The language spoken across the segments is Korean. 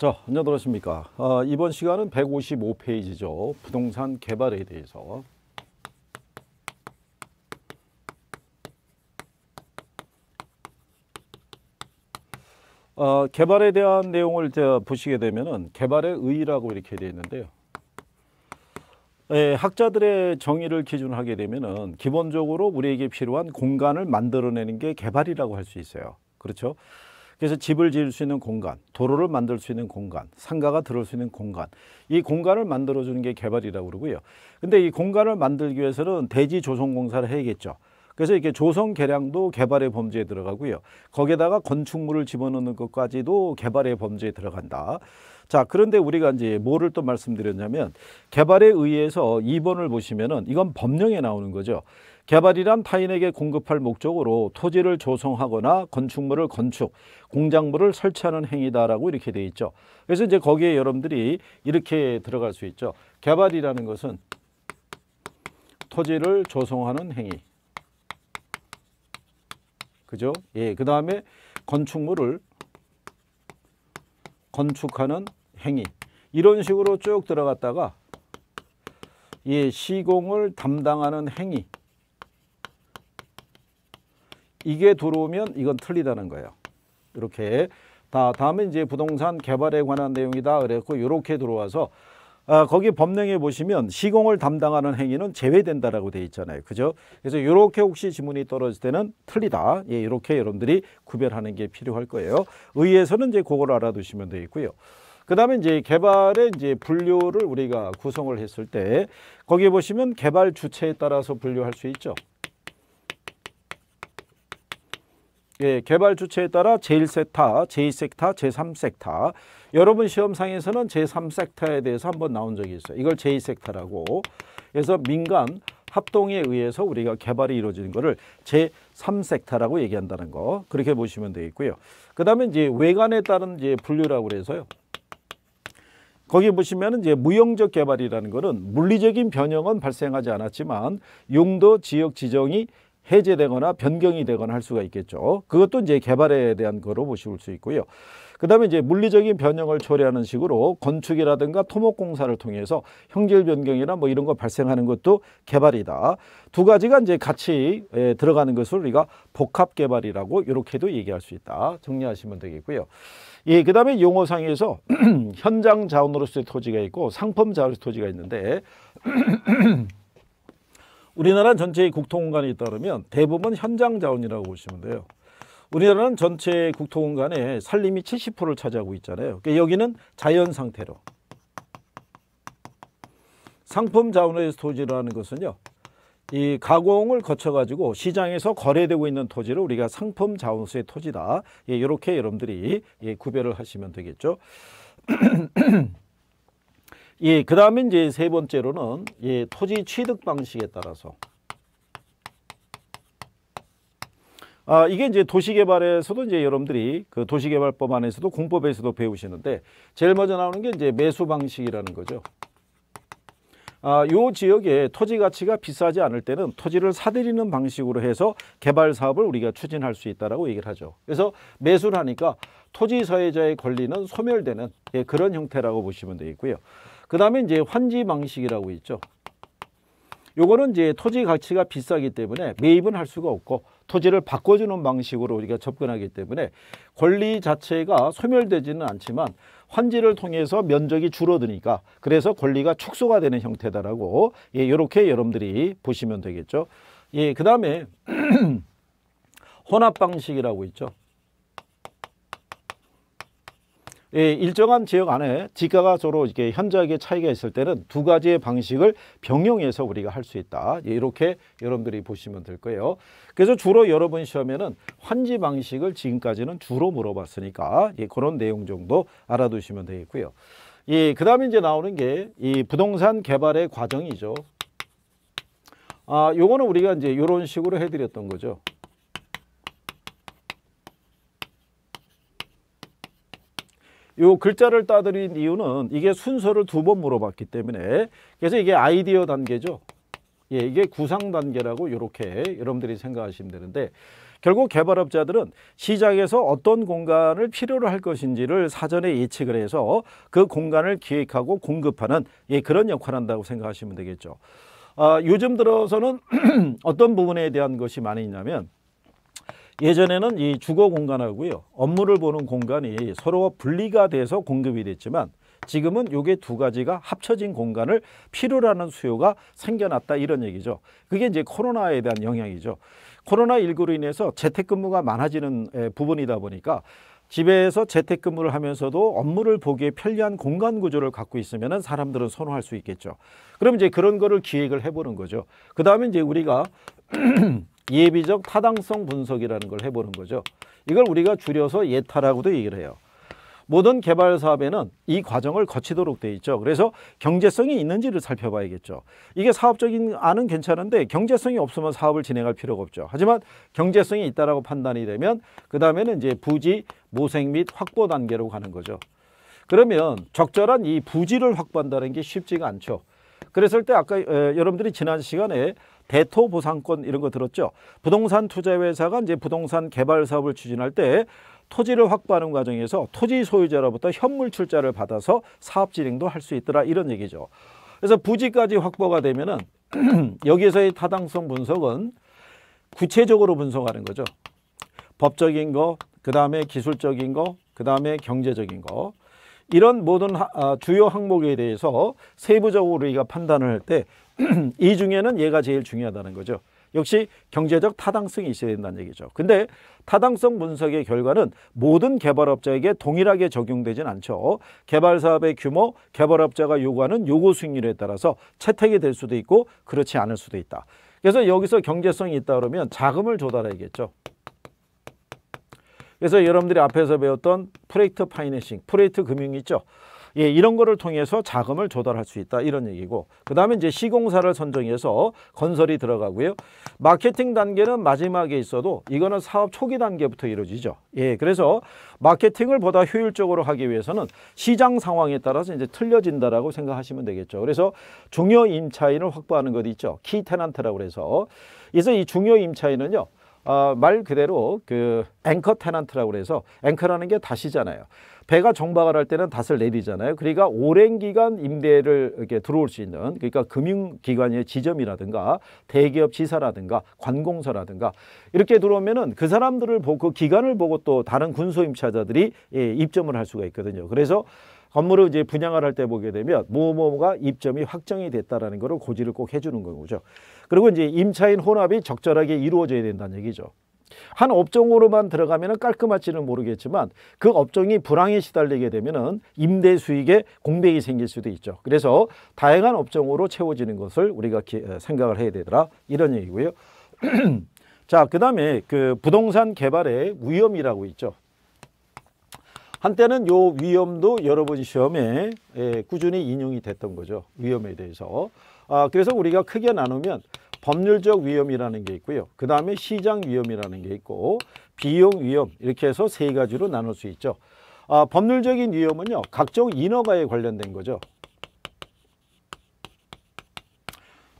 자, 안녕하십니까. 아, 이번 시간은 155페이지죠. 부동산 개발에 대해서. 아, 개발에 대한 내용을 보시게 되면 개발의 의의라고 이렇게 되어 있는데요. 예, 학자들의 정의를 기준 하게 되면 기본적으로 우리에게 필요한 공간을 만들어내는 게 개발이라고 할 수 있어요. 그렇죠? 그래서 집을 지을 수 있는 공간, 도로를 만들 수 있는 공간, 상가가 들을 수 있는 공간, 이 공간을 만들어주는 게 개발이라고 그러고요. 근데 이 공간을 만들기 위해서는 대지 조성공사를 해야겠죠. 그래서 이렇게 조성 개량도 개발의 범죄에 들어가고요. 거기에다가 건축물을 집어넣는 것까지도 개발의 범죄에 들어간다. 자, 그런데 우리가 이제 뭐를 또 말씀드렸냐면 개발에 의해서 2번을 보시면은 이건 법령에 나오는 거죠. 개발이란 타인에게 공급할 목적으로 토지를 조성하거나 건축물을 건축, 공작물을 설치하는 행위다라고 이렇게 돼 있죠. 그래서 이제 거기에 여러분들이 이렇게 들어갈 수 있죠. 개발이라는 것은 토지를 조성하는 행위. 그죠? 예, 그 다음에 건축물을 건축하는 행위 이런 식으로 쭉 들어갔다가 예, 시공을 담당하는 행위 이게 들어오면 이건 틀리다는 거예요. 이렇게 다 다음에 이제 부동산 개발에 관한 내용이다 그랬고 이렇게 들어와서 아, 거기 법령에 보시면 시공을 담당하는 행위는 제외된다라고 되어 있잖아요. 그죠? 그래서 이렇게 혹시 지문이 떨어질 때는 틀리다. 예, 이렇게 여러분들이 구별하는 게 필요할 거예요. 의에서는 이제 그걸 알아두시면 되겠고요. 그다음에 이제 개발의 이제 분류를 우리가 구성을 했을 때 거기에 보시면 개발 주체에 따라서 분류할 수 있죠. 예, 개발 주체에 따라 제1섹터, 제2섹터, 제3섹터 여러분 시험상에서는 제3섹터에 대해서 한번 나온 적이 있어요. 이걸 제2섹터라고 그래서 민간 합동에 의해서 우리가 개발이 이루어지는 것을 제3섹터라고 얘기한다는 거 그렇게 보시면 되겠고요. 그 다음에 이제 외관에 따른 이제 분류라고 해서요 거기 보시면 이제 무형적 개발이라는 것은 물리적인 변형은 발생하지 않았지만 용도 지역 지정이 해제되거나 변경이 되거나 할 수가 있겠죠. 그것도 이제 개발에 대한 거로 보실 수 있고요. 그 다음에 이제 물리적인 변형을 초래하는 식으로 건축이라든가 토목공사를 통해서 형질 변경이나 뭐 이런 거 발생하는 것도 개발이다. 두 가지가 이제 같이 에, 예, 들어가는 것을 우리가 복합개발이라고 이렇게도 얘기할 수 있다. 정리하시면 되겠고요. 예, 그 다음에 용어상에서 현장 자원으로서의 토지가 있고 상품 자원으로서의 토지가 있는데 우리나라 전체의 국토공간에따르면 대부분 현장 자원이라고 보시면 돼요. 우리나라는 전체 국토공간의 산림이 70%를 차지하고 있잖아요. 그러니까 여기는 자연 상태로. 상품 자원의 토지라는 것은요. 이 가공을 거쳐가지고 시장에서 거래되고 있는 토지를 우리가 상품 자원수의 토지다. 예, 이렇게 여러분들이 예, 구별을 하시면 되겠죠. 예, 그 다음에 이제 세 번째로는 예, 토지 취득 방식에 따라서 아, 이게 이제 도시개발에서도 이제 여러분들이 그 도시개발법 안에서도 공법에서도 배우시는데 제일 먼저 나오는 게 이제 매수 방식이라는 거죠. 아, 요지역에 토지 가치가 비싸지 않을 때는 토지를 사들이는 방식으로 해서 개발 사업을 우리가 추진할 수 있다라고 얘기를 하죠. 그래서 매수를 하니까 토지 사회자의 권리는 소멸되는 예, 그런 형태라고 보시면 되겠고요. 그 다음에 이제 환지 방식이라고 있죠. 요거는 이제 토지 가치가 비싸기 때문에 매입은 할 수가 없고 토지를 바꿔주는 방식으로 우리가 접근하기 때문에 권리 자체가 소멸되지는 않지만 환지를 통해서 면적이 줄어드니까 그래서 권리가 축소가 되는 형태다라고 예, 이렇게 여러분들이 보시면 되겠죠. 예, 그 다음에 혼합 방식이라고 있죠. 일정한 지역 안에 지가가 서로 이게 현저하게 차이가 있을 때는 두 가지의 방식을 병용해서 우리가 할 수 있다. 예, 이렇게 여러분들이 보시면 될 거예요. 그래서 주로 여러분 시험에는 환지 방식을 지금까지는 주로 물어봤으니까 예, 그런 내용 정도 알아두시면 되겠고요. 예, 그 다음에 이제 나오는 게 이 부동산 개발의 과정이죠. 아, 요거는 우리가 이제 이런 식으로 해드렸던 거죠. 요 글자를 따드린 이유는 이게 순서를 두 번 물어봤기 때문에 그래서 이게 아이디어 단계죠. 예, 이게 구상 단계라고 이렇게 여러분들이 생각하시면 되는데 결국 개발업자들은 시장에서 어떤 공간을 필요로 할 것인지를 사전에 예측을 해서 그 공간을 기획하고 공급하는 예, 그런 역할을 한다고 생각하시면 되겠죠. 아, 요즘 들어서는 어떤 부분에 대한 것이 많이 있냐면 예전에는 이 주거 공간하고요. 업무를 보는 공간이 서로 분리가 돼서 공급이 됐지만 지금은 요게두 가지가 합쳐진 공간을 필요로 하는 수요가 생겨났다 이런 얘기죠. 그게 이제 코로나에 대한 영향이죠. 코로나19로 인해서 재택근무가 많아지는 부분이다 보니까 집에서 재택근무를 하면서도 업무를 보기에 편리한 공간 구조를 갖고 있으면 사람들은 선호할 수 있겠죠. 그럼 이제 그런 거를 기획을 해보는 거죠. 그 다음에 이제 우리가 예비적 타당성 분석이라는 걸 해보는 거죠. 이걸 우리가 줄여서 예타라고도 얘기를 해요. 모든 개발 사업에는 이 과정을 거치도록 돼 있죠. 그래서 경제성이 있는지를 살펴봐야겠죠. 이게 사업적인 안은 괜찮은데 경제성이 없으면 사업을 진행할 필요가 없죠. 하지만 경제성이 있다라고 판단이 되면 그 다음에는 이제 부지 모색 및 확보 단계로 가는 거죠. 그러면 적절한 이 부지를 확보한다는 게 쉽지가 않죠. 그랬을 때 아까 여러분들이 지난 시간에 대토 보상권 이런 거 들었죠. 부동산 투자 회사가 이제 부동산 개발 사업을 추진할 때 토지를 확보하는 과정에서 토지 소유자로부터 현물 출자를 받아서 사업 진행도 할 수 있더라 이런 얘기죠. 그래서 부지까지 확보가 되면은 여기서의 타당성 분석은 구체적으로 분석하는 거죠. 법적인 거, 그 다음에 기술적인 거, 그 다음에 경제적인 거. 이런 모든 아, 주요 항목에 대해서 세부적으로 우리가 판단을 할 때 이 중에는 얘가 제일 중요하다는 거죠. 역시 경제적 타당성이 있어야 된다는 얘기죠. 근데 타당성 분석의 결과는 모든 개발업자에게 동일하게 적용되진 않죠. 개발사업의 규모, 개발업자가 요구하는 요구 수익률에 따라서 채택이 될 수도 있고 그렇지 않을 수도 있다. 그래서 여기서 경제성이 있다 그러면 자금을 조달해야겠죠. 그래서 여러분들이 앞에서 배웠던 프레이트 파이낸싱, 프레이트 금융 있죠. 예, 이런 거를 통해서 자금을 조달할 수 있다 이런 얘기고 그 다음에 이제 시공사를 선정해서 건설이 들어가고요 마케팅 단계는 마지막에 있어도 이거는 사업 초기 단계부터 이루어지죠 예, 그래서 마케팅을 보다 효율적으로 하기 위해서는 시장 상황에 따라서 이제 틀려진다라고 생각하시면 되겠죠 그래서 중요 임차인을 확보하는 것 있죠 키 테난트라고 해서 그래서 이 중요 임차인은요 어, 말 그대로 그 앵커 테넌트라고 해서 앵커라는 게 다시잖아요. 배가 정박을 할 때는 닷을 내리잖아요. 그러니까 오랜 기간 임대를 이렇게 들어올 수 있는 그러니까 금융기관의 지점이라든가 대기업 지사라든가 관공서라든가 이렇게 들어오면은 그 사람들을 보고 그 기간을 보고 또 다른 군소 임차자들이 예, 입점을 할 수가 있거든요. 그래서 건물을 이제 분양을 할 때 보게 되면 모모뭐가 입점이 확정이 됐다라는 거를 고지를 꼭 해주는 거죠. 그리고 이제 임차인 혼합이 적절하게 이루어져야 된다는 얘기죠. 한 업종으로만 들어가면 깔끔할지는 모르겠지만 그 업종이 불황에 시달리게 되면 임대 수익에 공백이 생길 수도 있죠. 그래서 다양한 업종으로 채워지는 것을 우리가 어, 생각을 해야 되더라 이런 얘기고요. 자, 그 다음에 그 부동산 개발의 위험이라고 있죠. 한때는 요 위험도 여러 번 시험에 예, 꾸준히 인용이 됐던 거죠. 위험에 대해서. 아, 그래서 우리가 크게 나누면 법률적 위험이라는 게 있고요. 그 다음에 시장 위험이라는 게 있고 비용 위험 이렇게 해서 세 가지로 나눌 수 있죠. 아, 법률적인 위험은요. 각종 인허가에 관련된 거죠.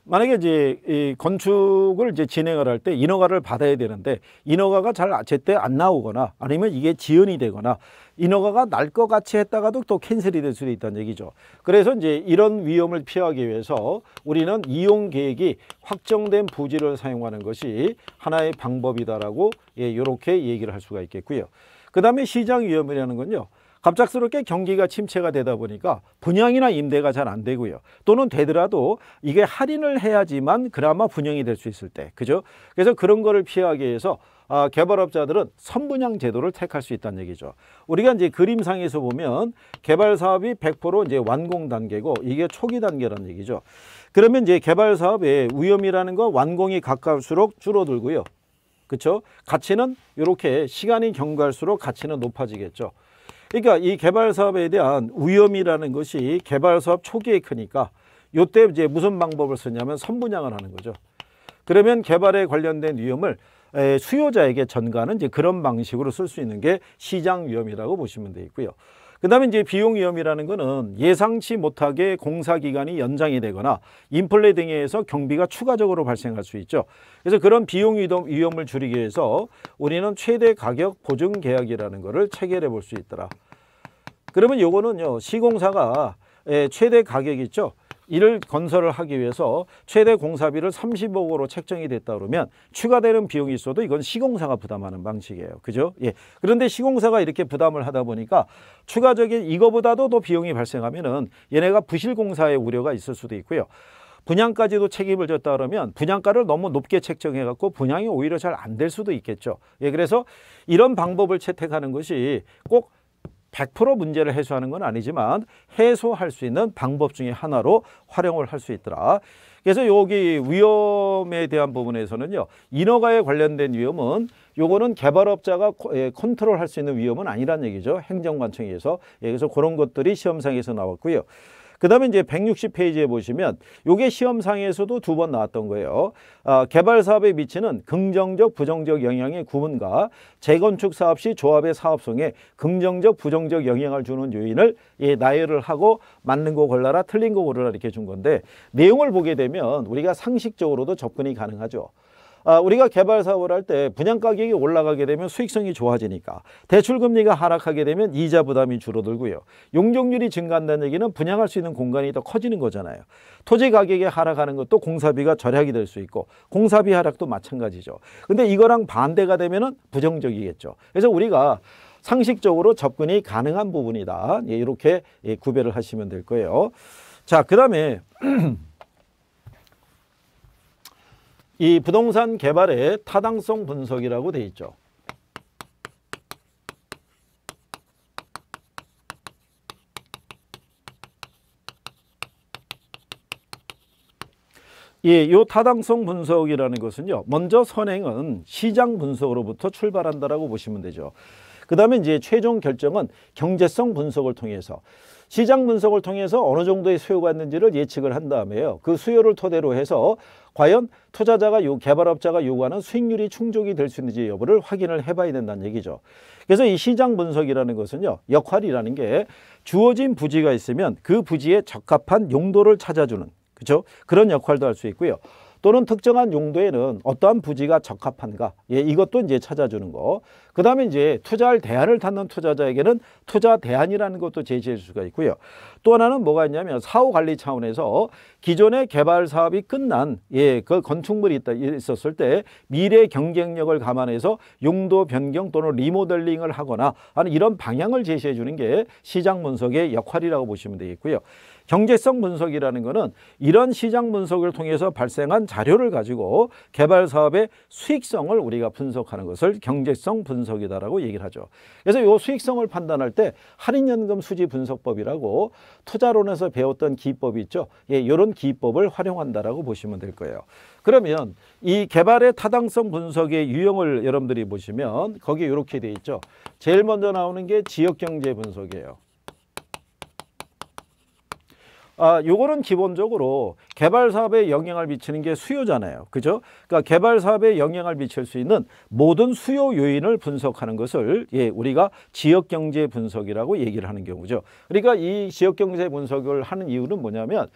만약에 이제 이 건축을 이제 진행을 할 때 인허가를 받아야 되는데 인허가가 잘 제때 안 나오거나 아니면 이게 지연이 되거나 인허가가 날 것 같이 했다가도 또 캔슬이 될 수도 있다는 얘기죠. 그래서 이제 이런 위험을 피하기 위해서 우리는 이용 계획이 확정된 부지를 사용하는 것이 하나의 방법이다라고 예, 이렇게 얘기를 할 수가 있겠고요. 그 다음에 시장 위험이라는 건요. 갑작스럽게 경기가 침체가 되다 보니까 분양이나 임대가 잘 안 되고요. 또는 되더라도 이게 할인을 해야지만 그나마 분양이 될 수 있을 때. 그죠? 그래서 그런 거를 피하기 위해서 아, 개발업자들은 선분양 제도를 택할 수 있다는 얘기죠. 우리가 이제 그림상에서 보면 개발 사업이 100% 이제 완공 단계고 이게 초기 단계라는 얘기죠. 그러면 이제 개발 사업의 위험이라는 건 완공이 가까울수록 줄어들고요. 그렇죠? 가치는 이렇게 시간이 경과할수록 가치는 높아지겠죠. 그러니까 이 개발 사업에 대한 위험이라는 것이 개발 사업 초기에 크니까 요때 이제 무슨 방법을 쓰냐면 선분양을 하는 거죠. 그러면 개발에 관련된 위험을 수요자에게 전가하는 이제 그런 방식으로 쓸 수 있는 게 시장 위험이라고 보시면 되겠고요. 그 다음에 이제 비용 위험이라는 거는 예상치 못하게 공사 기간이 연장이 되거나 인플레 등에 의해서 경비가 추가적으로 발생할 수 있죠. 그래서 그런 비용 위험을 줄이기 위해서 우리는 최대 가격 보증 계약이라는 거를 체결해 볼 수 있더라. 그러면 요거는요 시공사가 최대 가격 있죠. 이를 건설을 하기 위해서 최대 공사비를 30억으로 책정이 됐다 그러면 추가되는 비용이 있어도 이건 시공사가 부담하는 방식이에요. 그죠? 예. 그런데 시공사가 이렇게 부담을 하다 보니까 추가적인 이거보다도 더 비용이 발생하면은 얘네가 부실 공사의 우려가 있을 수도 있고요. 분양까지도 책임을 졌다 그러면 분양가를 너무 높게 책정해 갖고 분양이 오히려 잘 안 될 수도 있겠죠. 예, 그래서 이런 방법을 채택하는 것이 꼭100% 문제를 해소하는 건 아니지만 해소할 수 있는 방법 중에 하나로 활용을 할 수 있더라. 그래서 여기 위험에 대한 부분에서는요. 인허가에 관련된 위험은 요거는 개발업자가 예, 컨트롤할 수 있는 위험은 아니라는 얘기죠. 행정관청에서. 예, 그래서 그런 것들이 시험상에서 나왔고요. 그 다음에 이제 160페이지에 보시면 이게 시험상에서도 두 번 나왔던 거예요. 아, 개발 사업에 미치는 긍정적 부정적 영향의 구분과 재건축 사업 시 조합의 사업성에 긍정적 부정적 영향을 주는 요인을 예, 나열을 하고 맞는 거 골라라 틀린 거골라라 이렇게 준 건데 내용을 보게 되면 우리가 상식적으로도 접근이 가능하죠. 아, 우리가 개발 사업을 할 때 분양 가격이 올라가게 되면 수익성이 좋아지니까 대출 금리가 하락하게 되면 이자 부담이 줄어들고요. 용적률이 증가한다는 얘기는 분양할 수 있는 공간이 더 커지는 거잖아요. 토지 가격이 하락하는 것도 공사비가 절약이 될 수 있고 공사비 하락도 마찬가지죠. 근데 이거랑 반대가 되면 부정적이겠죠. 그래서 우리가 상식적으로 접근이 가능한 부분이다. 예, 이렇게 예, 구별을 하시면 될 거예요. 자, 그 다음에 이 부동산 개발의 타당성 분석이라고 돼 있죠. 예, 이 타당성 분석이라는 것은요. 먼저 선행은 시장 분석으로부터 출발한다라고 보시면 되죠. 그 다음에 이제 최종 결정은 경제성 분석을 통해서 시장 분석을 통해서 어느 정도의 수요가 있는지를 예측을 한 다음에요. 그 수요를 토대로 해서 과연 투자자가 요 개발업자가 요구하는 수익률이 충족이 될 수 있는지 여부를 확인을 해봐야 된다는 얘기죠. 그래서 이 시장 분석이라는 것은요. 역할이라는 게 주어진 부지가 있으면 그 부지에 적합한 용도를 찾아주는 그렇죠? 그런 역할도 할 수 있고요. 또는 특정한 용도에는 어떠한 부지가 적합한가 예, 이것도 이제 찾아주는 거. 그 다음에 이제 투자할 대안을 찾는 투자자에게는 투자 대안이라는 것도 제시할 수가 있고요. 또 하나는 뭐가 있냐면 사후 관리 차원에서 기존의 개발 사업이 끝난 예, 그 건축물이 있다, 있었을 때 미래 경쟁력을 감안해서 용도 변경 또는 리모델링을 하거나 하는 이런 방향을 제시해 주는 게 시장 분석의 역할이라고 보시면 되겠고요. 경제성 분석이라는 것은 이런 시장 분석을 통해서 발생한 자료를 가지고 개발 사업의 수익성을 우리가 분석하는 것을 경제성 분석이다라고 얘기를 하죠. 그래서 이 수익성을 판단할 때 할인연금 수지 분석법이라고 투자론에서 배웠던 기법이 있죠. 예, 이런 기법을 활용한다라고 보시면 될 거예요. 그러면 이 개발의 타당성 분석의 유형을 여러분들이 보시면 거기에 이렇게 돼 있죠. 제일 먼저 나오는 게 지역경제 분석이에요. 아, 요거는 기본적으로 개발 사업에 영향을 미치는 게 수요잖아요. 그죠? 그러니까 개발 사업에 영향을 미칠 수 있는 모든 수요 요인을 분석하는 것을 예, 우리가 지역 경제 분석이라고 얘기를 하는 경우죠. 그러니까 이 지역 경제 분석을 하는 이유는 뭐냐면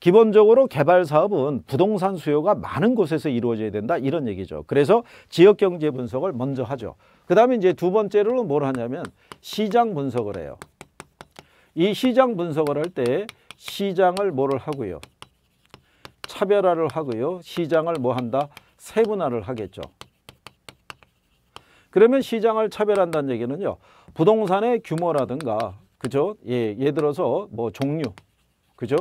기본적으로 개발 사업은 부동산 수요가 많은 곳에서 이루어져야 된다 이런 얘기죠. 그래서 지역 경제 분석을 먼저 하죠. 그다음에 이제 두 번째로는 뭘 하냐면 시장 분석을 해요. 이 시장 분석을 할때 시장을 뭐를 하고요. 차별화를 하고요. 시장을 뭐 한다? 세분화를 하겠죠. 그러면 시장을 차별한다는 얘기는요. 부동산의 규모라든가 그죠? 예, 예를 들어서 뭐 종류. 그죠?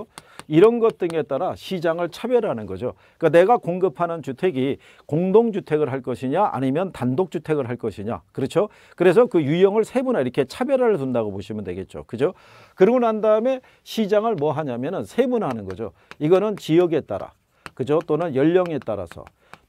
이런 것 등에 따라 시장을 차별하는 거죠. 그러니까 내가 공급하는 주택이 공동주택을 할 것이냐 아니면 단독주택을 할 것이냐. 그렇죠? 그래서 그 유형을 세분화 이렇게 차별화를 둔다고 보시면 되겠죠. 그죠? 그러고 난 다음에 시장을 뭐 하냐면은 세분화하는 거죠. 이거는 지역에 따라. 그죠? 또는 연령에 따라서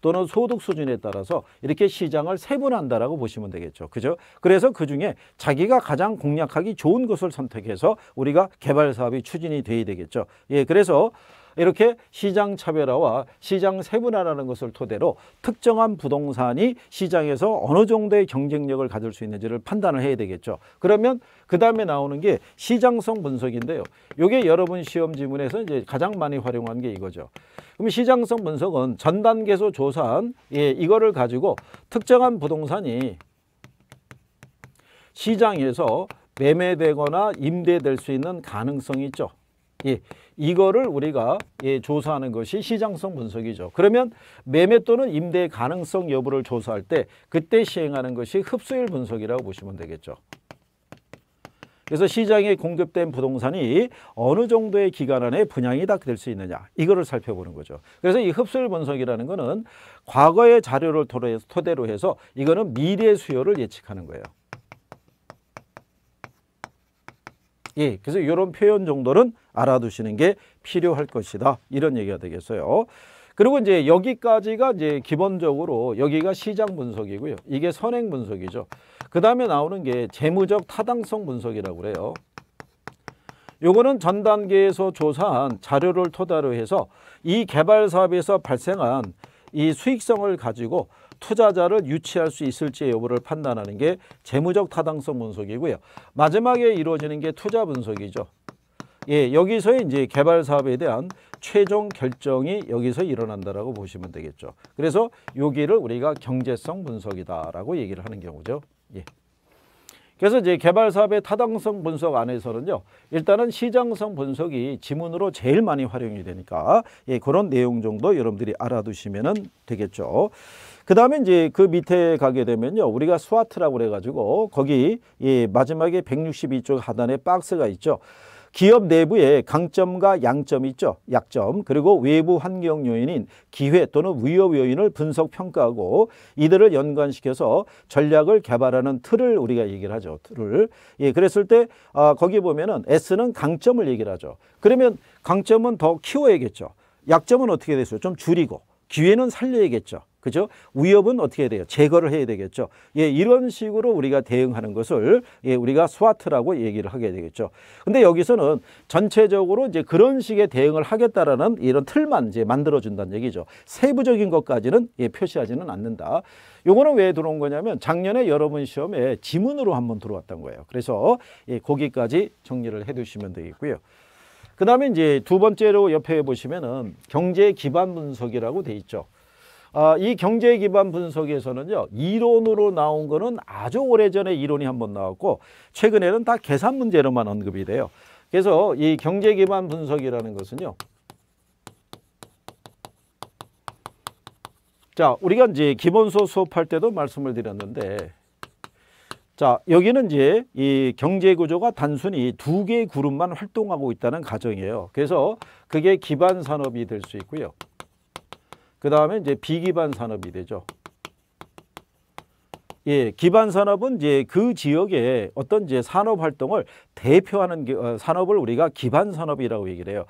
또는 소득 수준에 따라서 이렇게 시장을 세분한다라고 보시면 되겠죠. 그죠? 그래서 그 중에 자기가 가장 공략하기 좋은 것을 선택해서 우리가 개발 사업이 추진이 돼야 되겠죠. 예, 그래서 이렇게 시장 차별화와 시장 세분화라는 것을 토대로 특정한 부동산이 시장에서 어느 정도의 경쟁력을 가질 수 있는지를 판단을 해야 되겠죠. 그러면 그 다음에 나오는 게 시장성 분석인데요. 이게 여러분 시험 지문에서 이제 가장 많이 활용한 게 이거죠. 그럼 시장성 분석은 전 단계에서 조사한 예, 이거를 가지고 특정한 부동산이 시장에서 매매되거나 임대될 수 있는 가능성이 있죠. 예, 이거를 우리가 예, 조사하는 것이 시장성 분석이죠. 그러면 매매 또는 임대 가능성 여부를 조사할 때 그때 시행하는 것이 흡수율 분석이라고 보시면 되겠죠. 그래서 시장에 공급된 부동산이 어느 정도의 기간 안에 분양이 다될수 있느냐 이거를 살펴보는 거죠. 그래서 이 흡수율 분석이라는 거는 과거의 자료를 토대로 해서 이거는 미래 수요를 예측하는 거예요. 예, 그래서 이런 표현 정도는 알아두시는 게 필요할 것이다. 이런 얘기가 되겠어요. 그리고 이제 여기까지가 이제 기본적으로 여기가 시장 분석이고요. 이게 선행 분석이죠. 그 다음에 나오는 게 재무적 타당성 분석이라고 그래요. 요거는 전 단계에서 조사한 자료를 토대로 해서 이 개발 사업에서 발생한 이 수익성을 가지고 투자자를 유치할 수 있을지 여부를 판단하는 게 재무적 타당성 분석이고요. 마지막에 이루어지는 게 투자 분석이죠. 예, 여기서 이제 개발 사업에 대한 최종 결정이 여기서 일어난다라고 보시면 되겠죠. 그래서 여기를 우리가 경제성 분석이다라고 얘기를 하는 경우죠. 예. 그래서 이제 개발 사업의 타당성 분석 안에서는요. 일단은 시장성 분석이 지문으로 제일 많이 활용이 되니까 예, 그런 내용 정도 여러분들이 알아두시면 되겠죠. 그다음에 이제 그 밑에 가게 되면요. 우리가 스와트라고 그래 가지고 거기 예, 마지막에 162쪽 하단에 박스가 있죠. 기업 내부에 강점과 양점이 있죠. 약점 그리고 외부 환경 요인인 기회 또는 위협 요인을 분석 평가하고 이들을 연관시켜서 전략을 개발하는 틀을 우리가 얘기를 하죠. 틀을. 예, 그랬을 때 아, 거기 보면은 S는 강점을 얘기를 하죠. 그러면 강점은 더 키워야겠죠. 약점은 어떻게 됐어요? 좀 줄이고 기회는 살려야겠죠. 그죠? 위협은 어떻게 해야 돼요? 제거를 해야 되겠죠. 예, 이런 식으로 우리가 대응하는 것을 예, 우리가 스와트라고 얘기를 하게 되겠죠. 근데 여기서는 전체적으로 이제 그런 식의 대응을 하겠다라는 이런 틀만 이제 만들어 준다는 얘기죠. 세부적인 것까지는 예, 표시하지는 않는다. 요거는 왜 들어온 거냐면 작년에 여러분 시험에 지문으로 한번 들어왔던 거예요. 그래서 예, 거기까지 정리를 해 두시면 되겠고요. 그 다음에 이제 두 번째로 옆에 보시면은 경제 기반 분석이라고 돼 있죠. 아, 이 경제 기반 분석에서는요. 이론으로 나온 거는 아주 오래전에 이론이 한 번 나왔고 최근에는 다 계산 문제로만 언급이 돼요. 그래서 이 경제 기반 분석이라는 것은요. 자, 우리가 이제 기본서 수업할 때도 말씀을 드렸는데 자, 여기는 이제 이 경제 구조가 단순히 두 개의 그룹만 활동하고 있다는 가정이에요. 그래서 그게 기반 산업이 될 수 있고요. 그 다음에 이제 비기반 산업이 되죠. 예, 기반 산업은 이제 그 지역의 어떤 이제 산업 활동을 대표하는 어, 산업을 우리가 기반 산업이라고 얘기를 해요.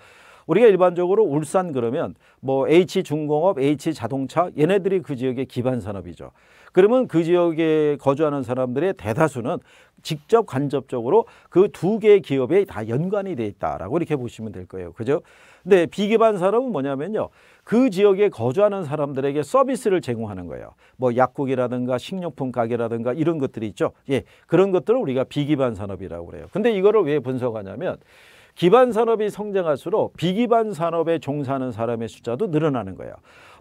우리가 일반적으로 울산 그러면 뭐 H 중공업, H 자동차 얘네들이 그 지역의 기반 산업이죠. 그러면 그 지역에 거주하는 사람들의 대다수는 직접 간접적으로 그 두 개의 기업에 다 연관이 돼 있다라고 이렇게 보시면 될 거예요. 그죠? 근데 비기반 산업은 뭐냐면요. 그 지역에 거주하는 사람들에게 서비스를 제공하는 거예요. 뭐 약국이라든가 식료품 가게라든가 이런 것들이 있죠. 예. 그런 것들을 우리가 비기반 산업이라고 그래요. 근데 이거를 왜 분석하냐면 기반 산업이 성장할수록 비기반 산업에 종사하는 사람의 숫자도 늘어나는 거예요.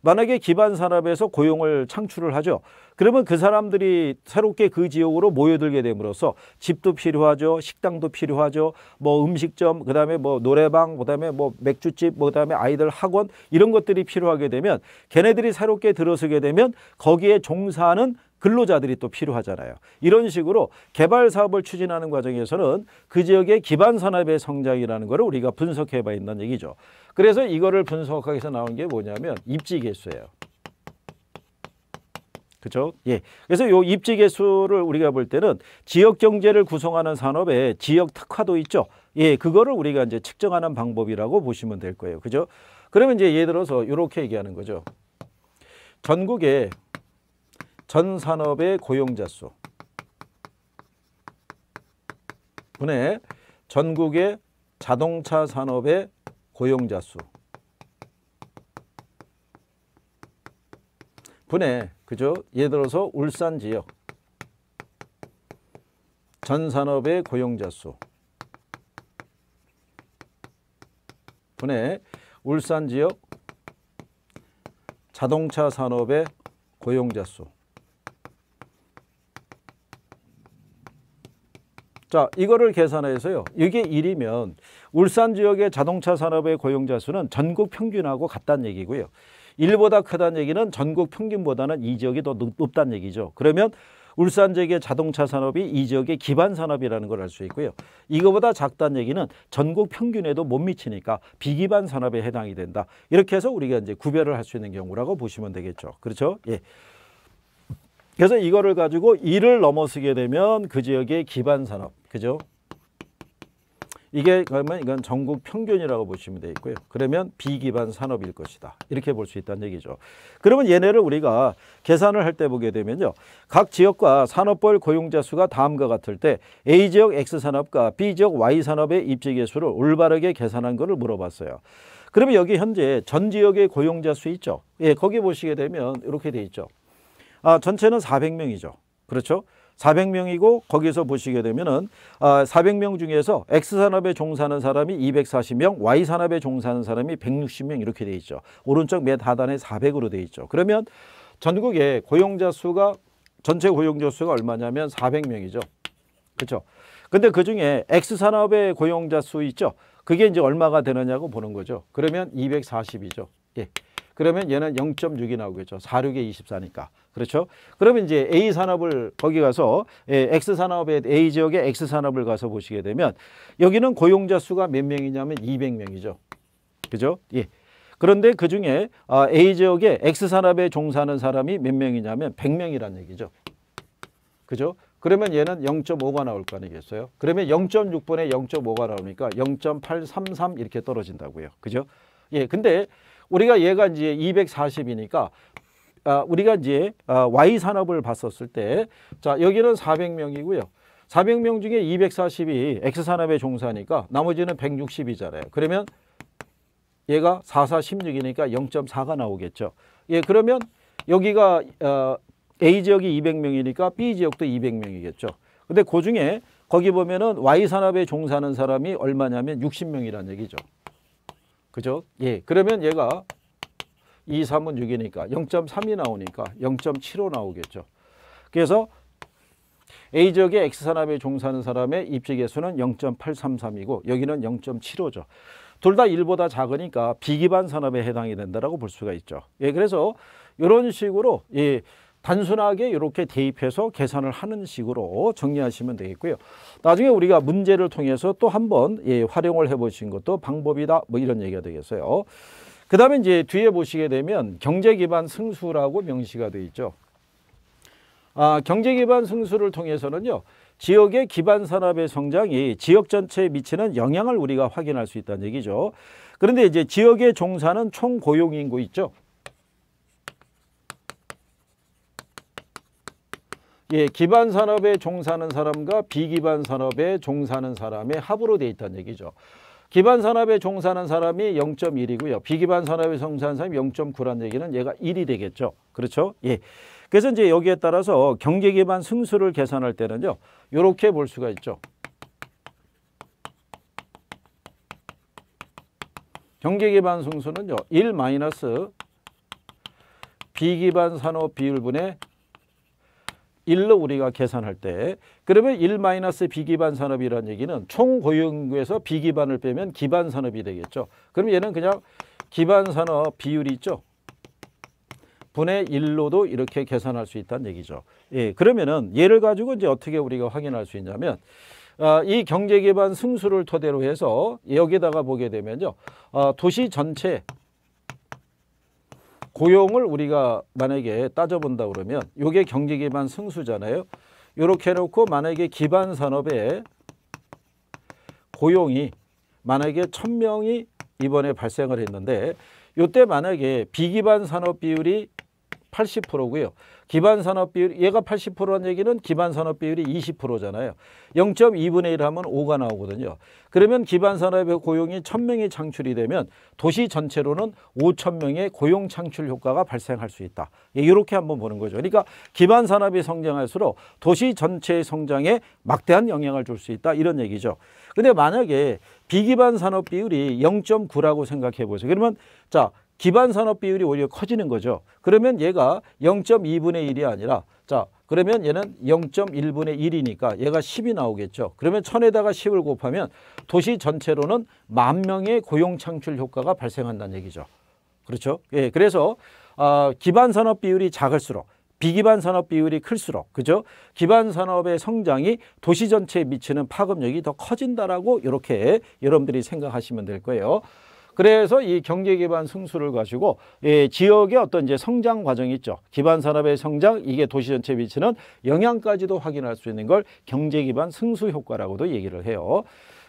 만약에 기반 산업에서 고용을 창출을 하죠. 그러면 그 사람들이 새롭게 그 지역으로 모여들게 됨으로써 집도 필요하죠. 식당도 필요하죠. 뭐 음식점, 그다음에 뭐 노래방, 그다음에 뭐 맥주집, 뭐 그다음에 아이들 학원 이런 것들이 필요하게 되면 걔네들이 새롭게 들어서게 되면 거기에 종사하는 근로자들이 또 필요하잖아요. 이런 식으로 개발 사업을 추진하는 과정에서는 그 지역의 기반 산업의 성장이라는 것을 우리가 분석해 봐야 된다는 얘기죠. 그래서 이거를 분석하기 위해서 나온 게 뭐냐면 입지 개수예요. 그렇죠? 예. 그래서 요 입지 개수를 우리가 볼 때는 지역 경제를 구성하는 산업의 지역 특화도 있죠. 예, 그거를 우리가 이제 측정하는 방법이라고 보시면 될 거예요. 그죠? 그러면 이제 예를 들어서 이렇게 얘기하는 거죠. 전국에 전 산업의 고용자 수 분의 전국의 자동차 산업의 고용자 수 분의 그죠? 예를 들어서 울산 지역 전 산업의 고용자 수 분의 울산 지역 자동차 산업의 고용자 수 자, 이거를 계산해서요. 이게 1이면 울산 지역의 자동차 산업의 고용자 수는 전국 평균하고 같다는 얘기고요. 1보다 크다는 얘기는 전국 평균보다는 이 지역이 더 높다는 얘기죠. 그러면 울산 지역의 자동차 산업이 이 지역의 기반 산업이라는 걸 알 수 있고요. 이거보다 작다는 얘기는 전국 평균에도 못 미치니까 비기반 산업에 해당이 된다. 이렇게 해서 우리가 이제 구별을 할 수 있는 경우라고 보시면 되겠죠. 그렇죠? 예. 그래서 이거를 가지고 일을 넘어서게 되면 그 지역의 기반 산업, 그죠? 이게 그러면 이건 전국 평균이라고 보시면 되겠고요. 그러면 비기반 산업일 것이다. 이렇게 볼 수 있다는 얘기죠. 그러면 얘네를 우리가 계산을 할 때 보게 되면요. 각 지역과 산업별 고용자 수가 다음과 같을 때 A지역 X산업과 B지역 Y산업의 입지계 수를 올바르게 계산한 것을 물어봤어요. 그러면 여기 현재 전 지역의 고용자 수 있죠. 예, 거기 보시게 되면 이렇게 돼 있죠. 아, 전체는 400명이죠. 그렇죠? 400명이고 거기서 보시게 되면은 아, 400명 중에서 X산업에 종사하는 사람이 240명, Y산업에 종사하는 사람이 160명 이렇게 돼 있죠. 오른쪽 맨 하단에 400으로 돼 있죠. 그러면 전국의 고용자 수가 전체 고용자 수가 얼마냐면 400명이죠. 그렇죠? 근데 그중에 X산업의 고용자 수 있죠. 그게 이제 얼마가 되느냐고 보는 거죠. 그러면 240이죠. 예. 그러면 얘는 0.6이 나오겠죠. 4, 6에 24니까. 그렇죠? 그러면 이제 A 산업을 거기 가서 예, X 산업에 A 지역의 X 산업을 가서 보시게 되면 여기는 고용자 수가 몇 명이냐면 200명이죠. 그죠? 예. 그런데 그중에 아, A 지역의 X 산업에 종사하는 사람이 몇 명이냐면 100명이란 얘기죠. 그죠? 그러면 얘는 0.5가 나올 거 아니겠어요? 그러면 0 6분에 0.5가 나오니까 0.833 이렇게 떨어진다고요. 그죠? 예, 근데 우리가 얘가 이제 240이니까 아, 우리가 이제 아, Y 산업을 봤었을 때 자, 여기는 400명이고요. 400명 중에 240이 X 산업의 종사니까 나머지는 160이잖아요. 그러면 얘가 4416이니까 0.4가 나오겠죠. 예, 그러면 여기가 어, A 지역이 200명이니까 B 지역도 200명이겠죠. 근데 그 중에 거기 보면은 Y 산업에 종사하는 사람이 얼마냐면 60명이라는 얘기죠. 그죠? 예. 그러면 얘가 2, 3은 6이니까 0.3이 나오니까 0.75 나오겠죠. 그래서 A지역의 X산업에 종사하는 사람의 입지개수는 0.833이고 여기는 0.75죠. 둘 다 1보다 작으니까 비기반 산업에 해당이 된다고 볼 수가 있죠. 예, 그래서 이런 식으로 예, 단순하게 이렇게 대입해서 계산을 하는 식으로 정리하시면 되겠고요. 나중에 우리가 문제를 통해서 또 한번 예, 활용을 해보신 것도 방법이다 뭐 이런 얘기가 되겠어요. 그 다음에 이제 뒤에 보시게 되면 경제기반 승수라고 명시가 되어 있죠. 아, 경제기반 승수를 통해서는요. 지역의 기반 산업의 성장이 지역 전체에 미치는 영향을 우리가 확인할 수 있다는 얘기죠. 그런데 이제 지역의 종사는 총 고용 인구 있죠. 예, 기반 산업에 종사하는 사람과 비기반 산업에 종사하는 사람의 합으로 돼 있다는 얘기죠. 기반 산업에 종사하는 사람이 0.1이고요. 비기반 산업에 종사하는 사람이 0.9란 얘기는 얘가 1이 되겠죠. 그렇죠? 예. 그래서 이제 여기에 따라서 경제 기반 승수를 계산할 때는요. 이렇게 볼 수가 있죠. 경제 기반 승수는요. 1 비기반 산업 비율분의 일로 우리가 계산할 때 그러면 일 마이너스 비기반 산업이라는 얘기는 총고용에서 비기반을 빼면 기반 산업이 되겠죠. 그럼 얘는 그냥 기반 산업 비율이 있죠. 분의 일로도 이렇게 계산할 수 있다는 얘기죠. 예, 그러면은 얘를 가지고 이제 어떻게 우리가 확인할 수 있냐면 어, 이 경제기반 승수를 토대로 해서 여기다가 보게 되면요. 어, 도시 전체 고용을 우리가 만약에 따져본다 그러면 요게 경제기반 승수잖아요. 요렇게 해놓고 만약에 기반 산업에 고용이 만약에 천명이 이번에 발생을 했는데 요때 만약에 비기반 산업 비율이 80%고요. 기반 산업 비율 얘가 80%란 얘기는 기반 산업 비율이 20%잖아요. 0.2분의 1 하면 5가 나오거든요. 그러면 기반 산업의 고용이 1000명이 창출이 되면 도시 전체로는 5000명의 고용 창출 효과가 발생할 수 있다. 이렇게 예, 한번 보는 거죠. 그러니까 기반 산업이 성장할수록 도시 전체의 성장에 막대한 영향을 줄 수 있다. 이런 얘기죠. 근데 만약에 비기반 산업 비율이 0.9라고 생각해 보세요. 그러면 자, 기반 산업 비율이 오히려 커지는 거죠. 그러면 얘가 0.2분의 1이 아니라 자 그러면 얘는 0.1분의 1이니까 얘가 10이 나오겠죠. 그러면 1000에다가 10을 곱하면 도시 전체로는 만 명의 고용 창출 효과가 발생한다는 얘기죠. 그렇죠? 예, 그래서 어, 기반 산업 비율이 작을수록 비기반 산업 비율이 클수록 그죠? 기반 산업의 성장이 도시 전체에 미치는 파급력이 더 커진다라고 이렇게 여러분들이 생각하시면 될 거예요. 그래서 이 경제 기반 승수를 가지고 예, 지역의 어떤 이제 성장 과정이 있죠. 기반 산업의 성장, 이게 도시 전체 미치는 영향까지도 확인할 수 있는 걸 경제 기반 승수 효과라고도 얘기를 해요.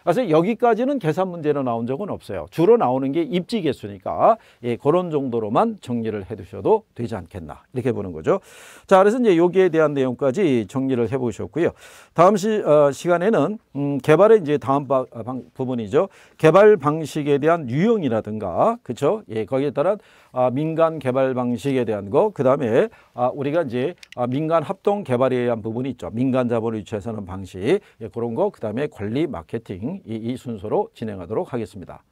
그래서 여기까지는 계산 문제로 나온 적은 없어요. 주로 나오는 게 입지 개수니까 예, 그런 정도로만 정리를 해두셔도 되지 않겠나 이렇게 보는 거죠. 자, 그래서 이제 여기에 대한 내용까지 정리를 해보셨고요. 다음 시, 어, 시간에는 음, 개발의 이제 다음 바, 방, 부분이죠. 개발 방식에 대한 유형이라든가 그렇죠? 예, 거기에 따라 아, 민간 개발 방식에 대한 거, 그 다음에 아, 우리가 이제 아, 민간 합동 개발에 의한 부분이 있죠. 민간 자본을 유치해서는 방식, 예, 그런 거, 그 다음에 관리 마케팅 이, 이 순서로 진행하도록 하겠습니다.